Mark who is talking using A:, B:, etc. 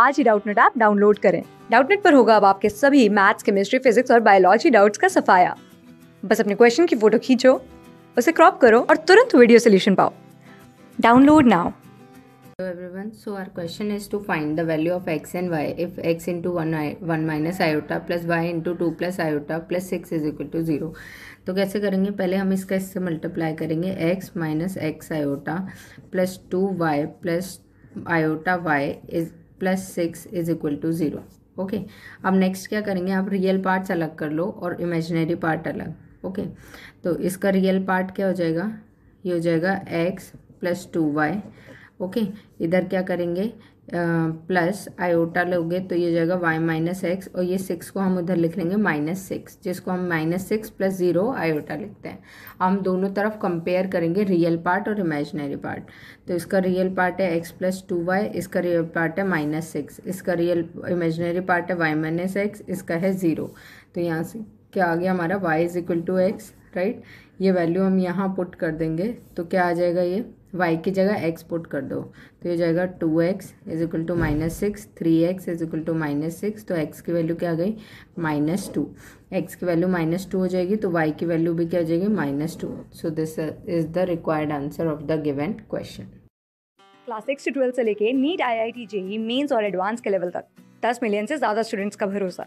A: आज ही Doubtnut app download करें डाउटनेट पर होगा अब आपके सभी मैथ्स केमिस्ट्री फिजिक्स और बायोलॉजी डाउट्स का सफाया बस अपने क्वेश्चन की फोटो खींचो उसे क्रॉप करो और तुरंत वीडियो सोल्यूशन पाओ download now
B: Hello everyone. So our question is to find the value of x and y if x into 1, I, 1 minus iota plus y into 2 plus iota plus 6 is equal to 0. तो कैसे करेंगे पहले हम इसका इससे multiply करेंगे x minus x iota plus two y plus iota y is plus six is equal to zero okay अब next क्या करेंगे आप रियल पार्ट्स अलग कर लो और इमेजिनरी पार्ट अलग ओके तो इसका रियल पार्ट क्या हो जाएगा ये हो जाएगा x plus two y okay इधर क्या करेंगे प्लस आयोटा लोगे तो ये जगह वाई माइनस एक्स और ये सिक्स को हम उधर लिख लेंगे माइनस सिक्स जिसको हम minus six plus zero iota लिखते हैं हम दोनों तरफ कंपेयर करेंगे रियल पार्ट और इमेजनरी पार्ट तो इसका रियल पार्ट है एक्स प्लस टू वाई इसका रियल पार्ट है माइनस सिक्स इसका रियल इमेजनरी पार्ट है वाई माइनस एक्स इसका है ज़ीरो तो यहाँ से क्या आ गया हमारा y is equal to x right ये वैल्यू हम यहाँ पुट कर देंगे तो क्या आ जाएगा ये y की जगह x पुट कर दो तो ये जाएगा two x is equal to minus six three x is equal to minus six तो x की वैल्यू क्या आ गई माइनस टू एक्स की वैल्यू माइनस टू हो जाएगी तो y की वैल्यू भी क्या हो जाएगी minus two so this is the required answer of the given question
A: class six से ट्वेल्थ से लेके NEET I I T JEE mains और एडवांस के लेवल तक दस मिलियन से ज़्यादा स्टूडेंट्स का भरोसा